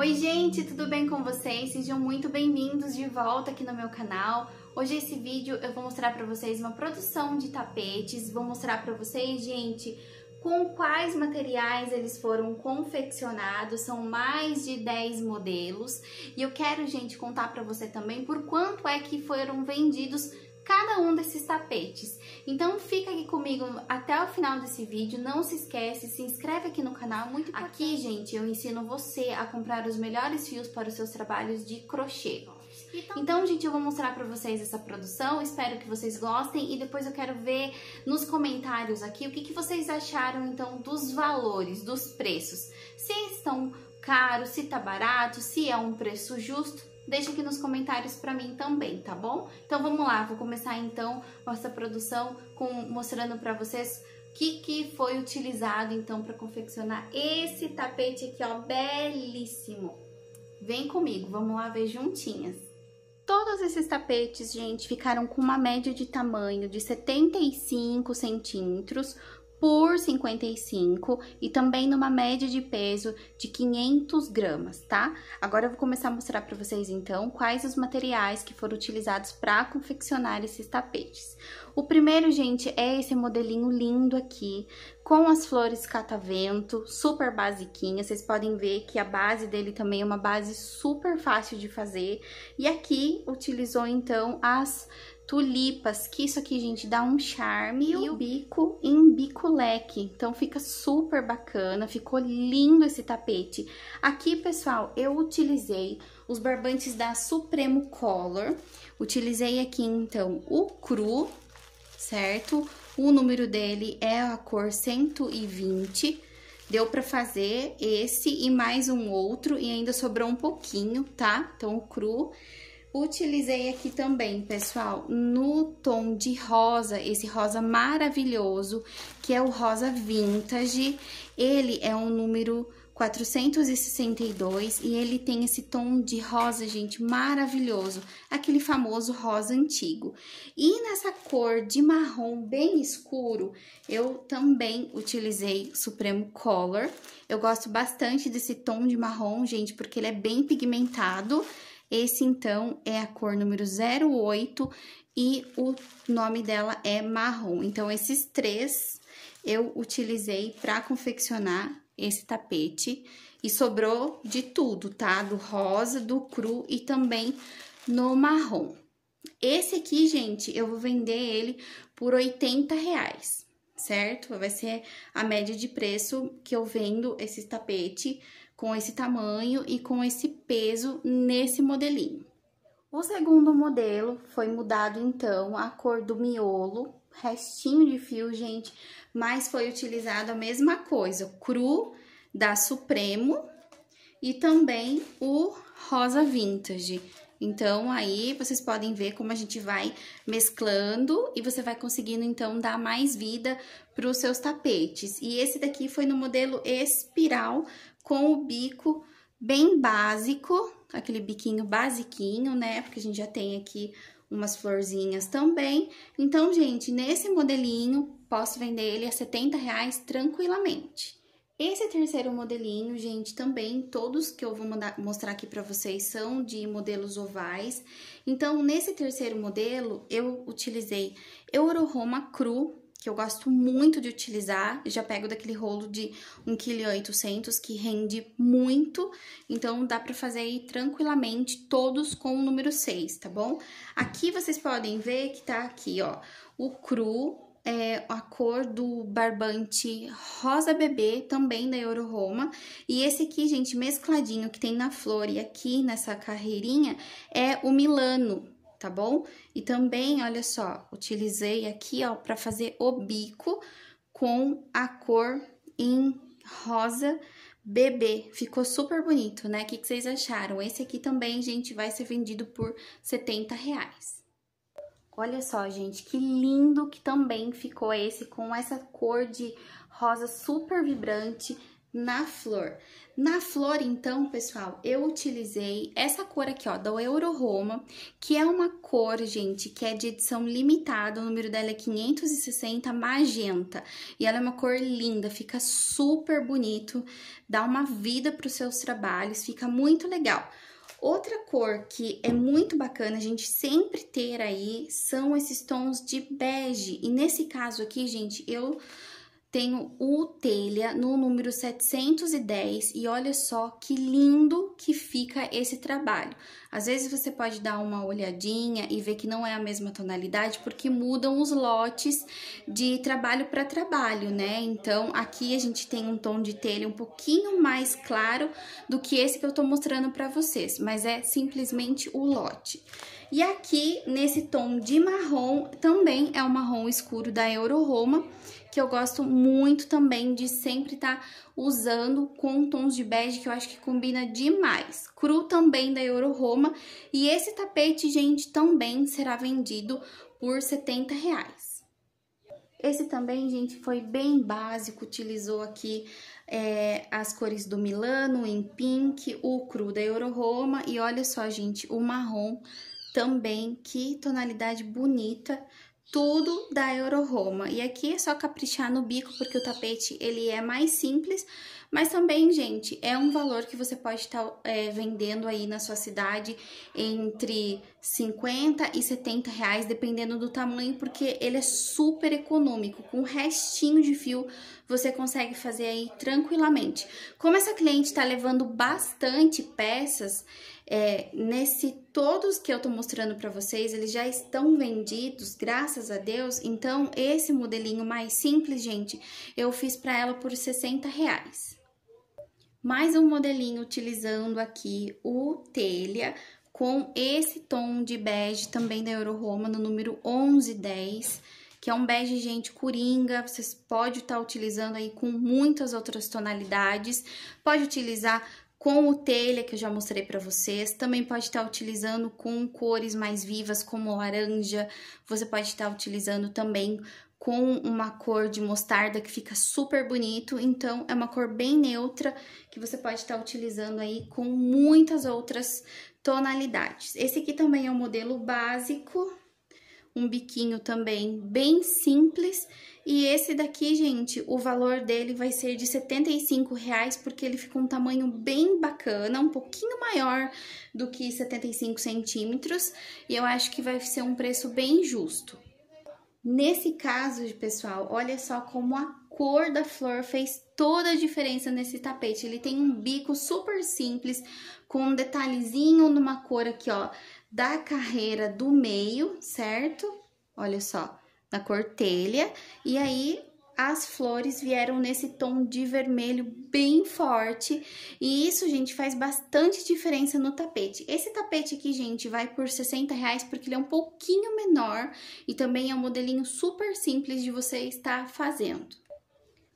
Oi, gente, tudo bem com vocês? Sejam muito bem-vindos de volta aqui no meu canal. Hoje esse vídeo eu vou mostrar para vocês uma produção de tapetes, vou mostrar para vocês, gente, com quais materiais eles foram confeccionados, são mais de 10 modelos. E eu quero, gente, contar para você também por quanto é que foram vendidos cada um desses tapetes. Então fica aqui comigo até o final desse vídeo, não se esquece, se inscreve aqui no canal, muito importante. Aqui, gente, eu ensino você a comprar os melhores fios para os seus trabalhos de crochê. Então, então, gente, eu vou mostrar pra vocês essa produção, espero que vocês gostem e depois eu quero ver nos comentários aqui o que, que vocês acharam, então, dos valores, dos preços. Se estão caro, se tá barato, se é um preço justo, deixa aqui nos comentários para mim também, tá bom? Então vamos lá, vou começar então nossa produção com mostrando para vocês o que, que foi utilizado então para confeccionar esse tapete aqui, ó, belíssimo. Vem comigo, vamos lá ver juntinhas. Todos esses tapetes, gente, ficaram com uma média de tamanho de 75 centímetros por 55 e também numa média de peso de 500 gramas, tá? Agora eu vou começar a mostrar para vocês então quais os materiais que foram utilizados para confeccionar esses tapetes. O primeiro, gente, é esse modelinho lindo aqui com as flores catavento, super basiquinha. Vocês podem ver que a base dele também é uma base super fácil de fazer. E aqui utilizou então as tulipas, que isso aqui, gente, dá um charme. E o bico em bico leque, então fica super bacana, ficou lindo esse tapete. Aqui, pessoal, eu utilizei os barbantes da Supremo Color. Utilizei aqui, então, o cru, certo? O número dele é a cor 120. Deu para fazer esse e mais um outro e ainda sobrou um pouquinho, tá? Então, o cru. Utilizei aqui também, pessoal, no tom de rosa, esse rosa maravilhoso, que é o rosa vintage. Ele é um número 462 e ele tem esse tom de rosa, gente, maravilhoso, aquele famoso rosa antigo. E nessa cor de marrom bem escuro, eu também utilizei Supremo Color. Eu gosto bastante desse tom de marrom, gente, porque ele é bem pigmentado. Esse, então, é a cor número 08 e o nome dela é marrom. Então, esses três eu utilizei para confeccionar esse tapete e sobrou de tudo, tá? Do rosa, do cru e também no marrom. Esse aqui, gente, eu vou vender ele por 80 reais, certo? Vai ser a média de preço que eu vendo esse tapete com esse tamanho e com esse peso nesse modelinho. O segundo modelo foi mudado, então, a cor do miolo restinho de fio, gente, mas foi utilizado a mesma coisa, cru da Supremo e também o rosa vintage. Então, aí vocês podem ver como a gente vai mesclando e você vai conseguindo, então, dar mais vida para os seus tapetes. E esse daqui foi no modelo espiral com o bico bem básico, aquele biquinho basiquinho, né? Porque a gente já tem aqui umas florzinhas também. Então, gente, nesse modelinho, posso vender ele a 70 reais tranquilamente. Esse terceiro modelinho, gente, também todos que eu vou mandar, mostrar aqui para vocês são de modelos ovais. Então, nesse terceiro modelo, eu utilizei Euroroma cru, que eu gosto muito de utilizar. Eu já pego daquele rolo de 1,8 kg que rende muito, então dá para fazer aí tranquilamente todos com o número 6, tá bom? Aqui vocês podem ver que tá aqui, ó, o cru é a cor do barbante rosa bebê, também da Euro Roma E esse aqui, gente, mescladinho que tem na flor e aqui nessa carreirinha é o Milano, tá bom? E também, olha só, utilizei aqui, ó, para fazer o bico com a cor em rosa bebê. Ficou super bonito, né? O que, que vocês acharam? Esse aqui também, gente, vai ser vendido por 70 reais. Olha só, gente, que lindo que também ficou esse com essa cor de rosa super vibrante na flor. Na flor, então, pessoal, eu utilizei essa cor aqui, ó, da Euro Roma, que é uma cor, gente, que é de edição limitada, o número dela é 560 magenta. E ela é uma cor linda, fica super bonito, dá uma vida para os seus trabalhos, fica muito legal. Outra cor que é muito bacana a gente sempre ter aí são esses tons de bege. E nesse caso aqui, gente, eu tenho o telha no número 710 e olha só que lindo que fica esse trabalho. Às vezes você pode dar uma olhadinha e ver que não é a mesma tonalidade porque mudam os lotes de trabalho para trabalho, né? Então aqui a gente tem um tom de telha um pouquinho mais claro do que esse que eu tô mostrando para vocês, mas é simplesmente o lote. E aqui nesse tom de marrom também é o marrom escuro da Euro Roma que eu gosto muito também de sempre estar tá usando com tons de bege, que eu acho que combina demais. Cru também da Euro Roma. E esse tapete, gente, também será vendido por R$ 70 reais. Esse também, gente, foi bem básico, utilizou aqui é, as cores do Milano em pink, o cru da Euro Roma e olha só, gente, o marrom também, que tonalidade bonita, tudo da Euro Roma. E aqui é só caprichar no bico, porque o tapete ele é mais simples, mas também, gente, é um valor que você pode estar tá, é, vendendo aí na sua cidade entre 50 e 70 reais, dependendo do tamanho, porque ele é super econômico, com restinho de fio você consegue fazer aí tranquilamente. Como essa cliente está levando bastante peças, é, nesse todos que eu tô mostrando para vocês, eles já estão vendidos, graças a Deus. Então, esse modelinho mais simples, gente, eu fiz para ela por 60 reais. Mais um modelinho utilizando aqui o telha com esse tom de bege também da Euro Roma no número 1110 que é um bege gente coringa, vocês podem estar tá utilizando aí com muitas outras tonalidades, pode utilizar com o telha que eu já mostrei para vocês, também pode estar tá utilizando com cores mais vivas como laranja, você pode estar tá utilizando também com uma cor de mostarda que fica super bonito, então é uma cor bem neutra que você pode estar utilizando aí com muitas outras tonalidades. Esse aqui também é o um modelo básico, um biquinho também bem simples. E esse daqui, gente, o valor dele vai ser de R$ reais porque ele fica um tamanho bem bacana, um pouquinho maior do que 75 centímetros. E eu acho que vai ser um preço bem justo. Nesse caso, pessoal, olha só como a cor da flor fez toda a diferença nesse tapete. Ele tem um bico super simples, com um detalhezinho numa cor aqui, ó, da carreira do meio, certo? Olha só, na cortelha. E aí, as flores vieram nesse tom de vermelho bem forte. E isso, gente, faz bastante diferença no tapete. Esse tapete aqui, gente, vai por 60 reais porque ele é um pouquinho menor. E também é um modelinho super simples de você estar fazendo.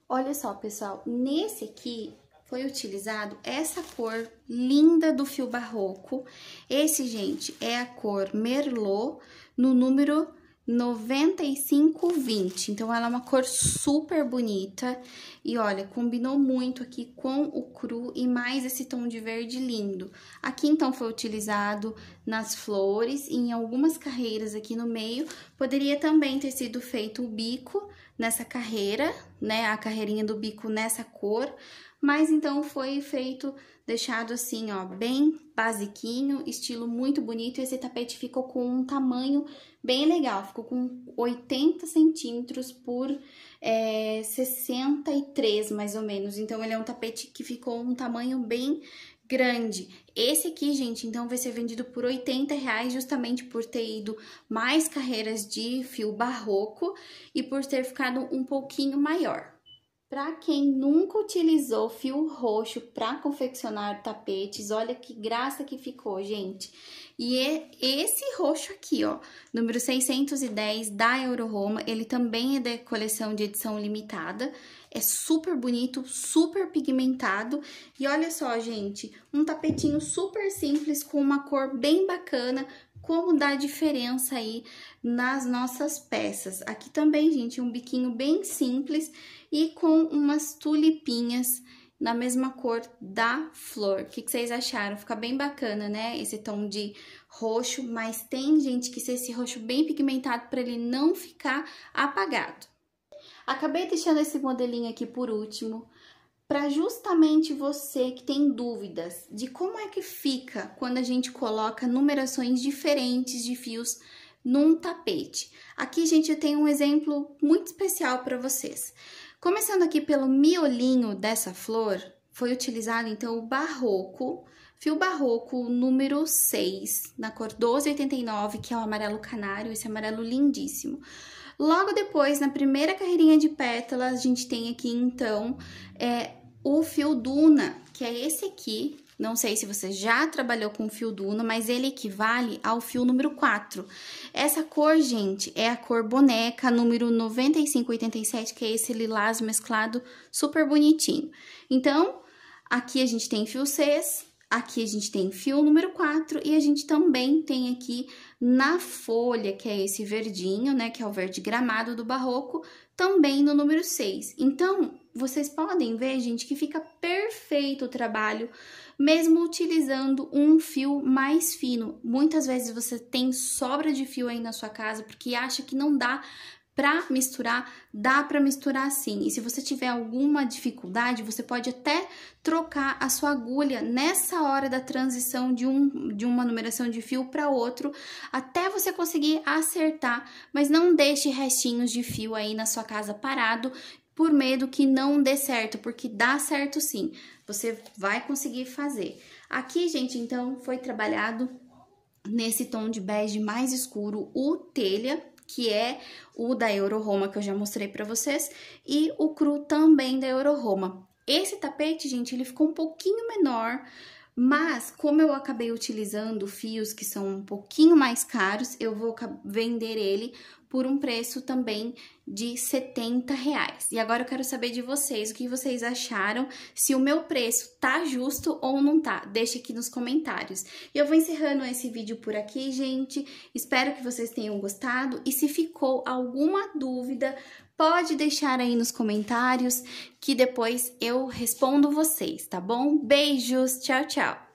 Olha só, pessoal, nesse aqui foi utilizado essa cor linda do fio barroco. Esse, gente, é a cor Merlot no número 9520. Então, ela é uma cor super bonita. E olha, combinou muito aqui com o cru e mais esse tom de verde lindo. Aqui, então, foi utilizado nas flores e em algumas carreiras aqui no meio. Poderia também ter sido feito o bico, nessa carreira, né? A carreirinha do bico nessa cor, mas então foi feito, deixado assim, ó, bem basiquinho, estilo muito bonito. Esse tapete ficou com um tamanho bem legal, ficou com 80 centímetros por é, 63, mais ou menos. Então, ele é um tapete que ficou um tamanho bem grande. Esse aqui, gente, então vai ser vendido por 80 reais justamente por ter ido mais carreiras de fio barroco e por ter ficado um pouquinho maior. Para quem nunca utilizou fio roxo para confeccionar tapetes, olha que graça que ficou, gente. E é esse roxo aqui, ó, número 610 da Euroroma, ele também é da coleção de edição limitada. É super bonito, super pigmentado. E olha só, gente, um tapetinho super simples com uma cor bem bacana como dá diferença aí nas nossas peças. Aqui também, gente, um biquinho bem simples e com umas tulipinhas na mesma cor da flor. O que, que, vocês acharam? Fica bem bacana, né? Esse tom de roxo, mas tem, gente, que ser esse roxo bem pigmentado para ele não ficar apagado. Acabei deixando esse modelinho aqui por último, para justamente você que tem dúvidas de como é que fica quando a gente coloca numerações diferentes de fios num tapete. Aqui, gente, eu tenho um exemplo muito especial para vocês. Começando aqui pelo miolinho dessa flor, foi utilizado então o barroco, fio barroco número 6, na cor 1289, que é o amarelo canário, esse amarelo lindíssimo. Logo depois, na primeira carreirinha de pétalas, a gente tem aqui então é, o fio Duna, que é esse aqui. Não sei se você já trabalhou com fio Duna, mas ele equivale ao fio número 4. Essa cor, gente, é a cor boneca número 9587, que é esse lilás mesclado super bonitinho. Então, aqui a gente tem fio 6, aqui a gente tem fio número 4 e a gente também tem aqui na folha, que é esse verdinho, né, que é o verde gramado do barroco, também no número 6. Então, vocês podem ver, gente, que fica perfeito o trabalho, mesmo utilizando um fio mais fino. Muitas vezes você tem sobra de fio aí na sua casa porque acha que não dá para misturar, dá para misturar sim. E se você tiver alguma dificuldade, você pode até trocar a sua agulha nessa hora da transição de, um, de uma numeração de fio para outro, até você conseguir acertar, mas não deixe restinhos de fio aí na sua casa parado, por medo que não dê certo, porque dá certo sim. Você vai conseguir fazer. Aqui, gente, então, foi trabalhado nesse tom de bege mais escuro o telha, que é o da Euro Roma, que eu já mostrei para vocês, e o cru também da Euro Roma. Esse tapete, gente, ele ficou um pouquinho menor, mas como eu acabei utilizando fios que são um pouquinho mais caros, eu vou vender ele por um preço também de 70 reais. E agora eu quero saber de vocês o que vocês acharam, se o meu preço tá justo ou não tá. Deixa aqui nos comentários. E eu vou encerrando esse vídeo por aqui, gente. Espero que vocês tenham gostado e se ficou alguma dúvida, pode deixar aí nos comentários que depois eu respondo vocês, tá bom? Beijos, tchau, tchau.